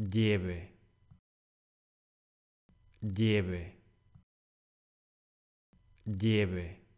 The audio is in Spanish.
lleve, lleve, lleve.